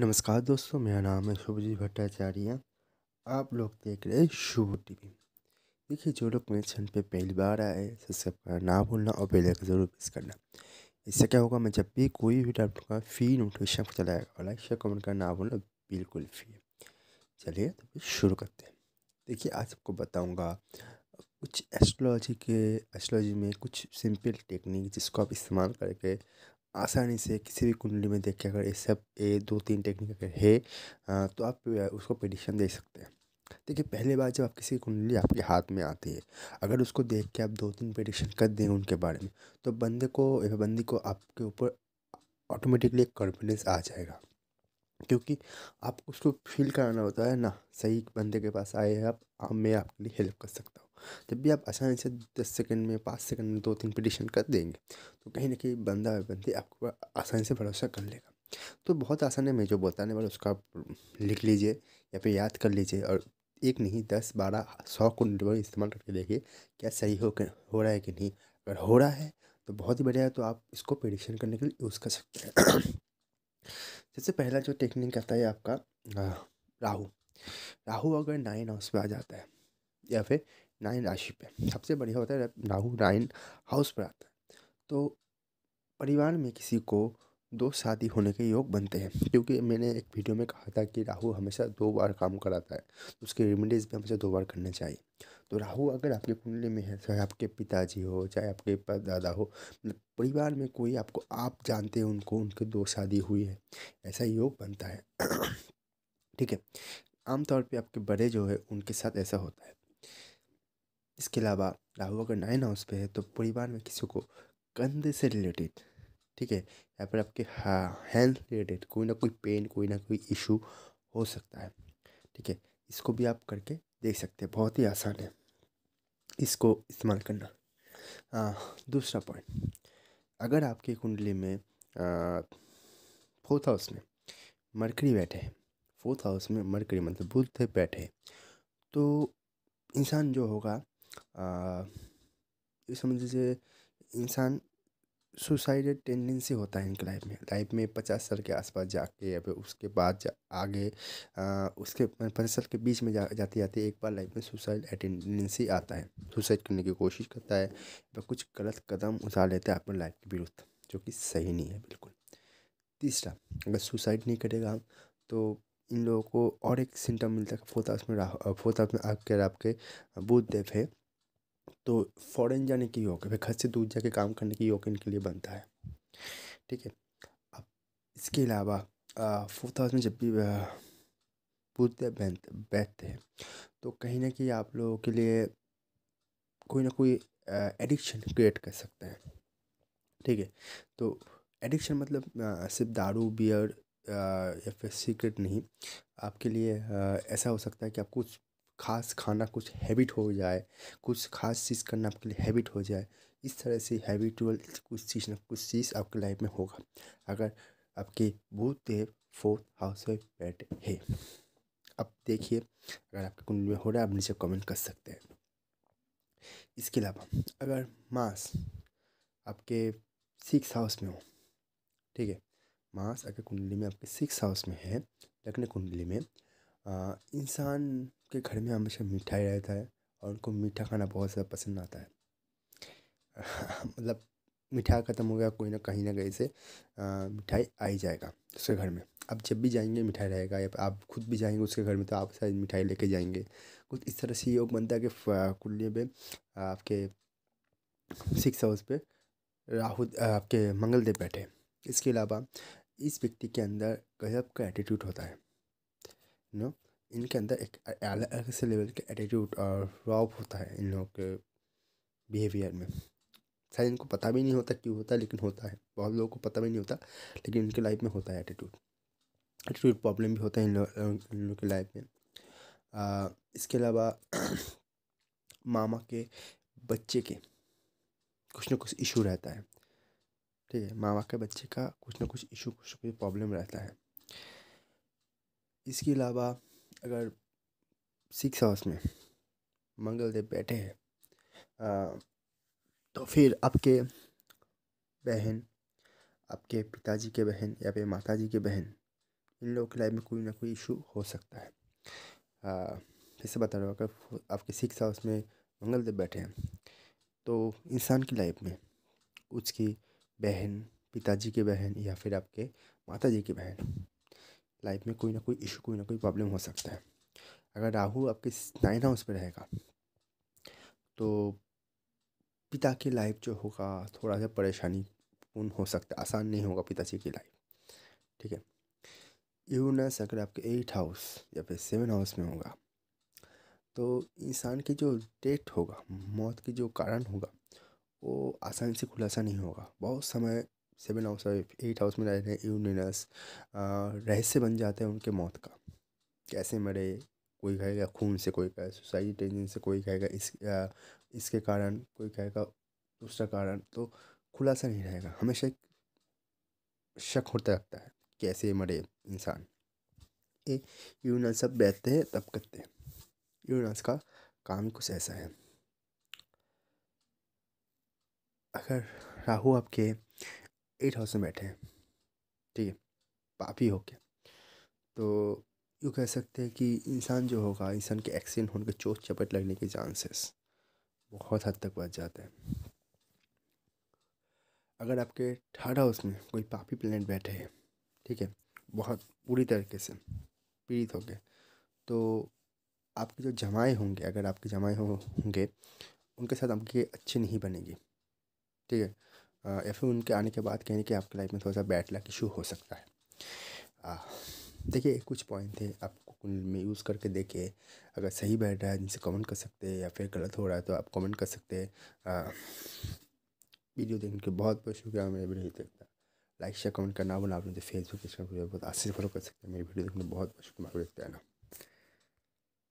नमस्कार दोस्तों मेरा नाम है शुभजीत भट्टाचार्य आप लोग देख रहे हैं शुभ टीवी देखिए जो लोग मेरे चैनल पे पहली बार आए सब्सक्राइब करना ना भूलना और बेल आइकन जरूर प्रेस करना इससे क्या होगा मैं जब भी कोई भी डाउट का फ्री नोटिफिकेशन पर चलाएगा और लाइक शेयर कमेंट करना ना भूलना बिल्कुल फ्री है चलिए तो फिर शुरू करते हैं देखिए आज आपको बताऊँगा कुछ एस्ट्रोलॉजी के एस्ट्रोलॉजी में कुछ सिंपल टेक्निक जिसको आप इस्तेमाल करके आसानी से किसी भी कुंडली में देख के अगर ये सब ये दो तीन टेक्निक अगर है तो आप उसको प्रडिक्शन दे सकते हैं देखिए पहले बार जब आप किसी कुंडली आपके हाथ में आती है अगर उसको देख के आप दो तीन प्रिडिक्शन कर दें उनके बारे में तो बंदे को बंदी को आपके ऊपर ऑटोमेटिकली एक कॉन्फिडेंस आ जाएगा क्योंकि आप उसको फील कराना होता है ना सही बंदे के पास आए हैं आप मैं आपके लिए हेल्प कर सकता हूँ जब भी आप आसानी से दस सेकंड में पाँच सेकंड में दो तीन पिटिशन कर देंगे तो कहीं ना कहीं बंदा बंदे आपको आसानी से भरोसा कर लेगा तो बहुत आसान है मैं जो बताने वाला उसका लिख लीजिए या फिर याद कर लीजिए और एक नहीं दस बारह सौ को नेटवर्क इस्तेमाल करके देखिए क्या सही हो हो रहा है कि नहीं अगर हो रहा है तो बहुत ही बढ़िया है तो आप इसको प्रिडिक्शन करने के लिए यूज़ कर सकते हैं सबसे पहला जो टेक्निक आता है आपका राहु राहु अगर नाइन हाउस पे आ जाता है या फिर नाइन राशि पे सबसे बढ़िया होता है राहु नाइन हाउस पर आता है तो परिवार में किसी को दो शादी होने के योग बनते हैं क्योंकि मैंने एक वीडियो में कहा था कि राहु हमेशा दो बार काम कराता है तो उसके रेमिडीज भी हमेशा दो बार करने चाहिए तो राहु अगर आपके कुंडली में है चाहे आपके पिताजी हो चाहे आपके दादा हो मतलब परिवार में कोई आपको आप जानते हैं उनको उनके दो शादी हुई है ऐसा योग बनता है ठीक है आमतौर पे आपके बड़े जो है उनके साथ ऐसा होता है इसके अलावा राहु अगर नाइन हाउस पे है तो परिवार में किसी को कंधे से रिलेटेड ठीक है या फिर आपके हाँ हेल्थ रिलेटेड कोई ना कोई पेन कोई ना कोई इशू हो सकता है ठीक है इसको भी आप करके देख सकते हैं बहुत ही आसान है इसको इस्तेमाल करना आ, दूसरा पॉइंट अगर आपके कुंडली में फोर्थ हाउस में मरकरी बैठे हैं फोर्थ हाउस में मरकरी मतलब बुद्ध बैठे तो इंसान जो होगा समझ लीजिए इंसान सुसाइड टेंडेंसी होता है इनके लाइफ में लाइफ में पचास साल के आसपास जाके या फिर उसके बाद आगे आ, उसके पचास साल के बीच में जा जाते जाते एक बार लाइफ में सुसाइड टेंडेंसी आता है सुसाइड करने की कोशिश करता है या कुछ गलत कदम उठा लेता है अपने लाइफ के विरुद्ध जो कि सही नहीं है बिल्कुल तीसरा अगर सुसाइड नहीं करेगा तो इन लोगों को और एक सिम्टम मिलता है फोर्थ हाउस में फोर्थ हाउस में आपके आपके बूथ देव है तो फ़ॉरेन जाने की योग है घर से दूर जाके काम करने की योग इनके लिए बनता है ठीक है अब इसके अलावा फोर्थ हाउस में जब भी बुद्ध बैठते हैं तो कहीं ना कहीं आप लोगों के लिए कोई ना कोई एडिक्शन क्रिएट कर सकते हैं ठीक है तो एडिक्शन मतलब सिर्फ दारू बियर या फिर सीक्रेट नहीं आपके लिए ऐसा हो सकता है कि आप कुछ खास खाना कुछ हैबिट हो जाए कुछ खास चीज़ करना आपके लिए हैबिट हो जाए इस तरह से हैबिटुअल कुछ चीज़ ना कुछ चीज़ आपके लाइफ में होगा अगर आपके बुध देव फोर्थ हाउस में बैठ है अब देखिए अगर आपके कुंडली में हो रहा है आप नीचे कमेंट कर सकते हैं इसके अलावा अगर मास आपके सिक्स हाउस में हो ठीक है मास अगर कुंडली में आपके सिक्स हाउस में है लग्न कुंडली में इंसान के घर में हमेशा मीठा ही रहता है और उनको मीठा खाना बहुत ज़्यादा पसंद आता है मतलब मिठाई ख़त्म हो गया कोई ना कहीं ना कहीं से मिठाई आ ही जाएगा उसके घर में आप जब भी जाएंगे मिठाई रहेगा या आप खुद भी जाएंगे उसके घर में तो आप शायद मिठाई लेके जाएंगे कुछ इस तरह से योग बनता है कि कुल्ले पे आपके सिक्स हाउस पे राहु आपके मंगलदेव बैठे इसके अलावा इस व्यक्ति के अंदर गजब का एटीट्यूड होता है नो इनके अंदर एक अलग से लेवल के एटीट्यूड और रॉब होता है इन लोगों के बिहेवियर में शायद इनको पता भी नहीं होता क्यों होता है लेकिन होता है बहुत लोगों को पता भी नहीं होता लेकिन इनके लाइफ में होता है एटीट्यूड एटीट्यूड प्रॉब्लम भी होता है इन लोगों के लाइफ में आ, इसके अलावा मामा के बच्चे के कुछ ना कुछ इशू रहता है ठीक है मामा के बच्चे का कुछ ना कुछ इशू कुछ ना कुछ प्रॉब्लम रहता है इसके अलावा अगर सिक्स हाउस में मंगलदेव बैठे हैं तो फिर आपके बहन आपके पिताजी के बहन या फिर माता जी के बहन इन लोगों के लाइफ में कोई ना कोई इशू हो सकता है फिर से बता रहा हूँ अगर आपके सिक्स हाउस में मंगलदेव बैठे हैं तो इंसान की लाइफ में उसकी बहन पिताजी की बहन या फिर आपके माता जी की बहन लाइफ में कोई ना कोई इशू कोई ना कोई प्रॉब्लम हो सकता है अगर राहु आपके नाइन हाउस पर रहेगा तो पिता की लाइफ जो होगा थोड़ा सा परेशानी पूर्ण हो सकता है आसान नहीं होगा पिताजी की लाइफ ठीक है यूनस अगर आपके एट हाउस या फिर सेवन हाउस में होगा तो इंसान की जो डेट होगा मौत की जो कारण होगा वो आसानी से खुलासा नहीं होगा बहुत समय सेवन हाउस और एट हाउस में रहते हैं यूनिनस रहस्य बन जाते हैं उनके मौत का कैसे मरे कोई कहेगा खून से कोई कहेगा सुसाइड टेंशन से कोई कहेगा इस आ, इसके कारण कोई कहेगा दूसरा कारण तो खुलासा नहीं रहेगा हमेशा एक शक होता रहता है कैसे मरे इंसान ये यूनस सब बैठते हैं तब करते हैं यूनस का काम कुछ ऐसा है अगर राहु आपके एट हाउस में बैठे हैं ठीक है पापी हो के तो यूँ कह सकते हैं कि इंसान जो होगा इंसान के एक्सीडेंट होने के चोट चपट लगने के चांसेस बहुत हद तक बच जाते हैं अगर आपके थर्ड हाउस में कोई पापी प्लेनेट बैठे हैं ठीक है बहुत पूरी तरीके से पीड़ित हो गए तो आपके जो जमाए होंगे अगर आपके जमाए होंगे उनके साथ आपकी अच्छी नहीं बनेगी ठीक है या फिर उनके आने के बाद कहें कि आपकी लाइफ में थोड़ा सा बैड लक इशू हो सकता है देखिए कुछ पॉइंट थे आप में यूज़ करके देखिए अगर सही बैठ रहा है जिनसे कमेंट कर सकते हैं या फिर गलत हो रहा है तो आप कमेंट कर सकते हैं वीडियो देखने के बहुत बहुत शुक्रिया मेरे वीडियो देखता लाइक शेयर कमेंट करना बोला आपने फेसबुक इंस्टाग्राम बहुत आसानी फॉलो कर सकते हैं मेरी वीडियो देखने बहुत बहुत शुक्रिया देखते हैं ना